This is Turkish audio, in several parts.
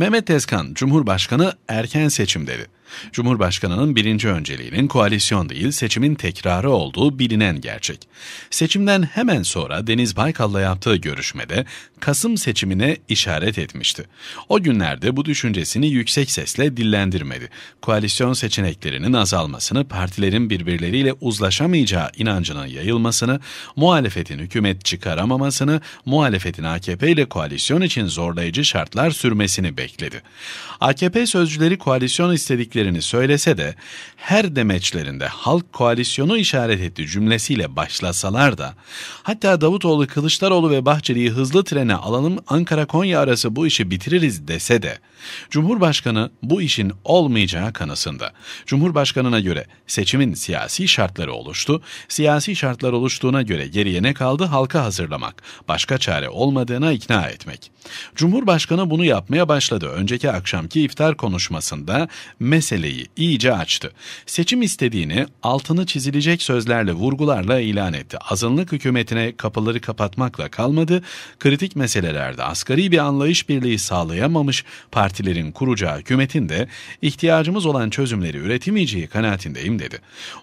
Mehmet Tezkan, Cumhurbaşkanı erken seçim dedi. Cumhurbaşkanının birinci önceliğinin koalisyon değil seçimin tekrarı olduğu bilinen gerçek. Seçimden hemen sonra Deniz Baykal'la yaptığı görüşmede Kasım seçimine işaret etmişti. O günlerde bu düşüncesini yüksek sesle dillendirmedi. Koalisyon seçeneklerinin azalmasını, partilerin birbirleriyle uzlaşamayacağı inancının yayılmasını, muhalefetin hükümet çıkaramamasını, muhalefetin AKP ile koalisyon için zorlayıcı şartlar sürmesini bekledi. AKP sözcüleri koalisyon istedikleri istediklerini söylese de her demeçlerinde halk koalisyonu işaret etti cümlesiyle başlasalar da hatta Davutoğlu Kılıçdaroğlu ve Bahçeli'yi hızlı trene alalım Ankara-Konya arası bu işi bitiririz dese de Cumhurbaşkanı bu işin olmayacağı kanısında. Cumhurbaşkanına göre seçimin siyasi şartları oluştu. Siyasi şartlar oluştuğuna göre geriye ne kaldı? Halka hazırlamak. Başka çare olmadığına ikna etmek. Cumhurbaşkanı bunu yapmaya başladı. Önceki akşamki iftar konuşmasında mes meseleyi iyice açtı. Seçim istediğini altını çizilecek sözlerle vurgularla ilan etti. Azınlık hükümetine kapıları kapatmakla kalmadı, kritik meselelerde asgari bir anlayış birliği sağlayamamış partilerin kuracağı hükümetin de ihtiyacımız olan çözümleri üretemeyeceği kanaatindeyim dedi.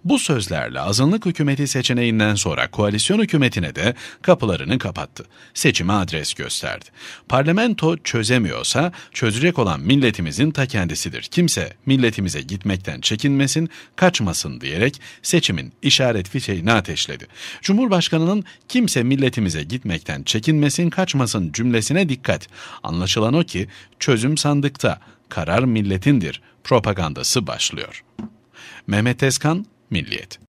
Bu sözlerle azınlık hükümeti seçeneğinden sonra koalisyon hükümetine de kapılarını kapattı. Seçime adres gösterdi. Parlamento çözemiyorsa çözecek olan milletimizin ta kendisidir. Kimse milleti memleketimize gitmekten çekinmesin, kaçmasın diyerek seçimin işaret fişeğini ateşledi. Cumhurbaşkanının kimse milletimize gitmekten çekinmesin, kaçmasın cümlesine dikkat. Anlaşılan o ki çözüm sandıkta, karar milletindir propagandası başlıyor. Mehmet Eskan, Milliyet